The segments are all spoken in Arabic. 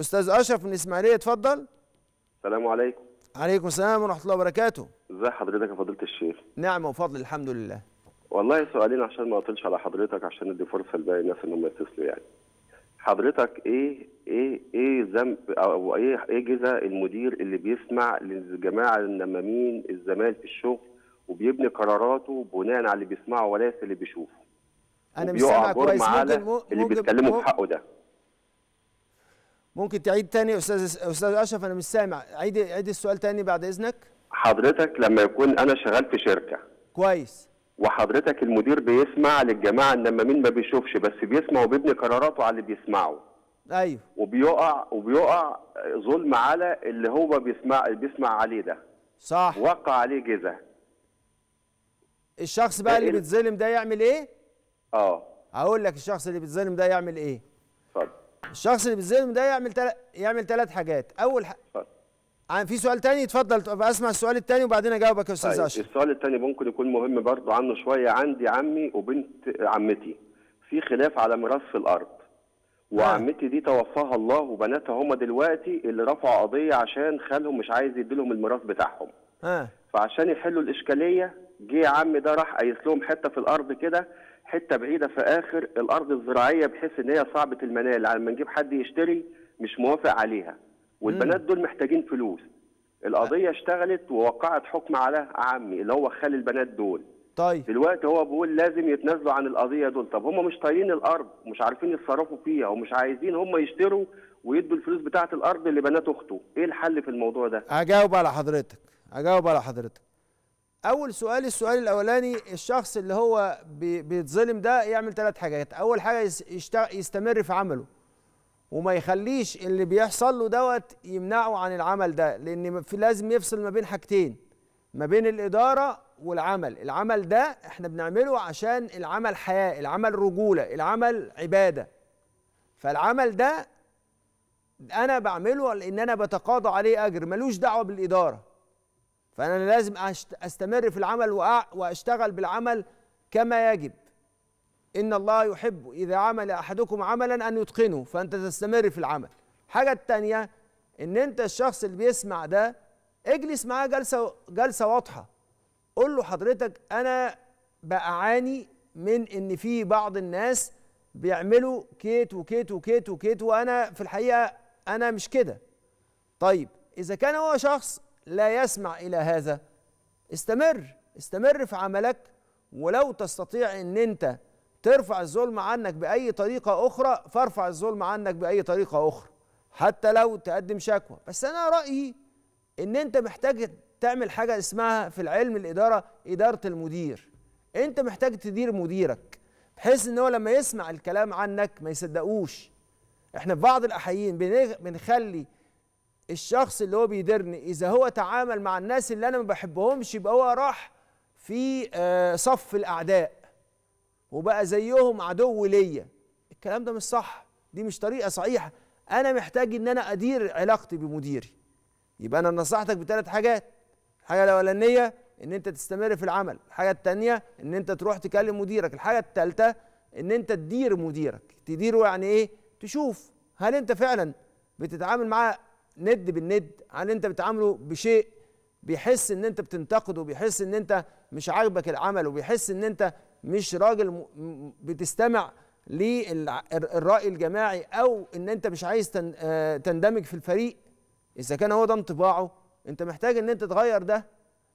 استاذ اشرف من الاسماعيليه اتفضل السلام عليكم عليكم السلام ورحمه الله وبركاته ازي حضرتك يا فضيله الشيخ نعم وفضل الحمد لله والله سؤالين عشان ما اطلش على حضرتك عشان ندي فرصه لباقي الناس ان هم يتصلوا يعني حضرتك ايه ايه ايه ذنب او ايه ايه جزا المدير اللي بيسمع للجماعه النمامين الزمال في الشغل وبيبني قراراته بناء على اللي بيسمعه وليس اللي بيشوفه انا مش سامع كويس ممكن اللي بيتكلموا في حقه ده ممكن تعيد تاني استاذ استاذ اشرف انا مش سامع عيد عيد السؤال تاني بعد اذنك حضرتك لما يكون انا شغال في شركه كويس وحضرتك المدير بيسمع للجماعه انما مين ما بيشوفش بس بيسمع وبيبني قراراته على اللي بيسمعه ايوه وبيقع وبيقع ظلم على اللي هو بيسمع بيسمع عليه ده صح وقع عليه جزا الشخص بقى اللي بيتظلم ده يعمل ايه اه هقول لك الشخص اللي بيتظلم ده يعمل ايه الشخص اللي بالظلم ده يعمل تل... يعمل ثلاث حاجات اول ح... عن في سؤال تاني اتفضل اسمع السؤال التاني وبعدين اجاوبك يا استاذ طيب، اشرف السؤال التاني ممكن يكون مهم برضه عنه شويه عندي عمي وبنت عمتي في خلاف على ميراث في الارض وعمتي دي توفاها الله وبناتها هما دلوقتي اللي رفعوا قضيه عشان خالهم مش عايز يديلهم الميراث بتاعهم ها. فعشان يحلوا الاشكاليه جه عمي ده راح قايس لهم حته في الارض كده حته بعيده في اخر الارض الزراعيه بحيث ان هي صعبه المنال على يعني ما نجيب حد يشتري مش موافق عليها والبنات دول محتاجين فلوس القضيه اشتغلت ووقعت حكم على عمي اللي هو خال البنات دول طيب دلوقتي هو بيقول لازم يتنازلوا عن القضيه دول طب هم مش طايرين الارض مش عارفين يتصرفوا فيها ومش عايزين هم يشتروا ويدوا الفلوس بتاعه الارض لبنات اخته ايه الحل في الموضوع ده اجاوب على حضرتك اجاوب على حضرتك اول سؤال السؤال الاولاني الشخص اللي هو بيتظلم ده يعمل ثلاث حاجات اول حاجه يستمر في عمله وما يخليش اللي بيحصل له دوت يمنعه عن العمل ده لان لازم يفصل ما بين حاجتين ما بين الاداره والعمل العمل ده احنا بنعمله عشان العمل حياه العمل رجوله العمل عباده فالعمل ده انا بعمله لان انا بتقاضى عليه اجر ملوش دعوه بالاداره فأنا لازم أستمر في العمل وأشتغل بالعمل كما يجب إن الله يحب إذا عمل أحدكم عملا أن يتقنه فأنت تستمر في العمل حاجة التانية إن أنت الشخص اللي بيسمع ده اجلس معاه جلسة جلسة واضحة قول له حضرتك أنا بعاني من إن في بعض الناس بيعملوا كيت وكيت وكيت وكيت وأنا في الحقيقة أنا مش كده طيب إذا كان هو شخص لا يسمع الى هذا استمر استمر في عملك ولو تستطيع ان انت ترفع الظلم عنك باي طريقه اخرى فارفع الظلم عنك باي طريقه اخرى حتى لو تقدم شكوى بس انا رايي ان انت محتاج تعمل حاجه اسمها في العلم الاداره اداره المدير انت محتاج تدير مديرك بحيث ان هو لما يسمع الكلام عنك ما يصدقوش احنا في بعض الاحيان بنخلي الشخص اللي هو بيديرني اذا هو تعامل مع الناس اللي انا ما بحبهمش يبقى هو راح في آه، صف الاعداء وبقى زيهم عدو ليا الكلام ده مش صح دي مش طريقه صحيحه انا محتاج ان انا ادير علاقتي بمديري يبقى انا نصحتك بثلاث حاجات الحاجه الاولانيه ان انت تستمر في العمل الحاجه الثانيه ان انت تروح تكلم مديرك الحاجه الثالثه ان انت تدير مديرك تديره يعني ايه تشوف هل انت فعلا بتتعامل معاه ند بالند عن انت بتعامله بشيء بيحس ان انت بتنتقده بيحس ان انت مش عاجبك العمل وبيحس ان انت مش راجل بتستمع للرأي الجماعي او ان انت مش عايز آه، تندمج في الفريق اذا كان هو ده انطباعه انت محتاج ان انت تغير ده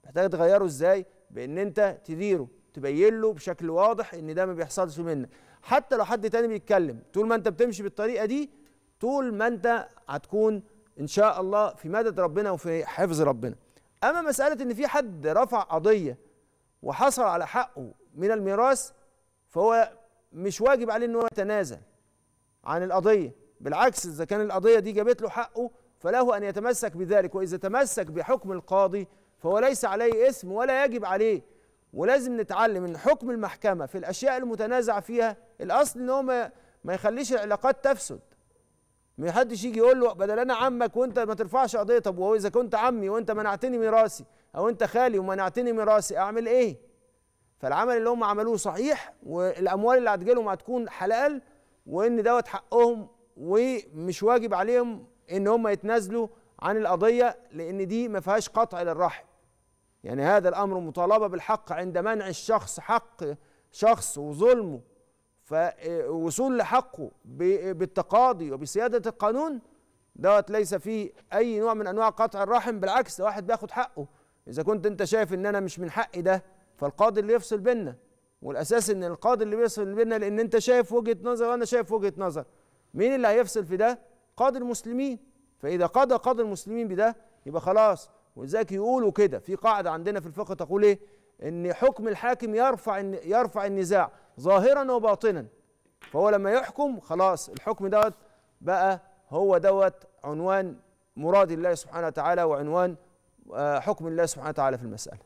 محتاج تغيره ازاي بان انت تديره تبين له بشكل واضح ان ده ما بيحصلش منك حتى لو حد تاني بيتكلم طول ما انت بتمشي بالطريقه دي طول ما انت هتكون ان شاء الله في مدد ربنا وفي حفظ ربنا اما مساله ان في حد رفع قضيه وحصل على حقه من الميراث فهو مش واجب عليه ان هو يتنازل عن القضيه بالعكس اذا كان القضيه دي جابت له حقه فله ان يتمسك بذلك واذا تمسك بحكم القاضي فهو ليس عليه اثم ولا يجب عليه ولازم نتعلم ان حكم المحكمه في الاشياء المتنازع فيها الاصل ان هو ما يخليش العلاقات تفسد ما حدش يجي يقول له بدل انا عمك وانت ما ترفعش قضيه طب وهو اذا كنت عمي وانت منعتني ميراثي او انت خالي ومنعتني ميراثي اعمل ايه؟ فالعمل اللي هم عملوه صحيح والاموال اللي هتجيلهم هتكون حلال وان دوت حقهم ومش واجب عليهم ان هم يتنازلوا عن القضيه لان دي ما فيهاش قطع للرحم. يعني هذا الامر مطالبه بالحق عند منع الشخص حق شخص وظلمه فوصول لحقه بالتقاضي وبسيادة القانون دوت ليس فيه أي نوع من أنواع قطع الرحم بالعكس ده واحد بياخد حقه إذا كنت أنت شايف إن أنا مش من حقي ده فالقاضي اللي يفصل بينا والأساس إن القاضي اللي بيفصل بينا لأن أنت شايف وجهة نظر وأنا شايف وجهة نظر مين اللي هيفصل في ده؟ قاضي المسلمين فإذا قضى قاضي المسلمين بده يبقى خلاص ولذلك يقولوا كده في قاعدة عندنا في الفقه تقول إيه؟ إن حكم الحاكم يرفع يرفع النزاع ظاهرا وباطنا فهو لما يحكم خلاص الحكم دوت بقى هو دوت عنوان مراد الله سبحانه وتعالى وعنوان آه، حكم الله سبحانه وتعالى في المسألة